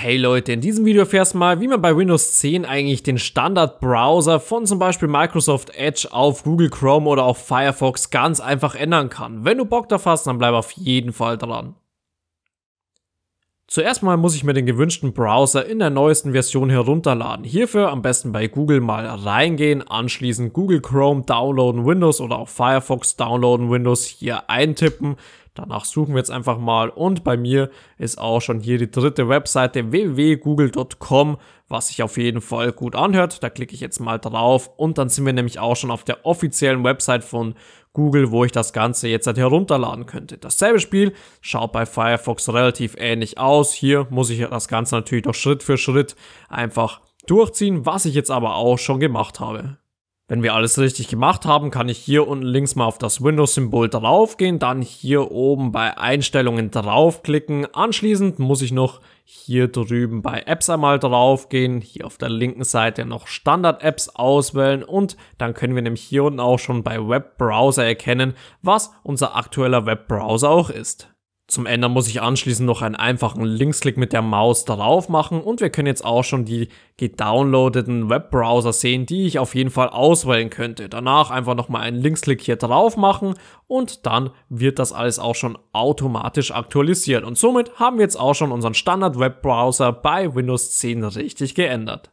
Hey Leute, in diesem Video erfährst du mal, wie man bei Windows 10 eigentlich den Standardbrowser von zum Beispiel Microsoft Edge auf Google Chrome oder auch Firefox ganz einfach ändern kann. Wenn du Bock drauf hast, dann bleib auf jeden Fall dran. Zuerst mal muss ich mir den gewünschten Browser in der neuesten Version herunterladen. Hierfür am besten bei Google mal reingehen, anschließend Google Chrome downloaden Windows oder auch Firefox downloaden Windows hier eintippen. Danach suchen wir jetzt einfach mal und bei mir ist auch schon hier die dritte Webseite www.google.com, was sich auf jeden Fall gut anhört. Da klicke ich jetzt mal drauf und dann sind wir nämlich auch schon auf der offiziellen Website von Google, wo ich das Ganze jetzt halt herunterladen könnte. Dasselbe Spiel schaut bei Firefox relativ ähnlich aus. Hier muss ich das Ganze natürlich doch Schritt für Schritt einfach durchziehen, was ich jetzt aber auch schon gemacht habe. Wenn wir alles richtig gemacht haben, kann ich hier unten links mal auf das Windows-Symbol draufgehen, dann hier oben bei Einstellungen draufklicken. Anschließend muss ich noch hier drüben bei Apps einmal draufgehen, hier auf der linken Seite noch Standard-Apps auswählen und dann können wir nämlich hier unten auch schon bei Webbrowser erkennen, was unser aktueller Webbrowser auch ist. Zum Ändern muss ich anschließend noch einen einfachen Linksklick mit der Maus darauf machen und wir können jetzt auch schon die gedownloadeten Webbrowser sehen, die ich auf jeden Fall auswählen könnte. Danach einfach nochmal einen Linksklick hier drauf machen und dann wird das alles auch schon automatisch aktualisiert. Und somit haben wir jetzt auch schon unseren Standard-Webbrowser bei Windows 10 richtig geändert.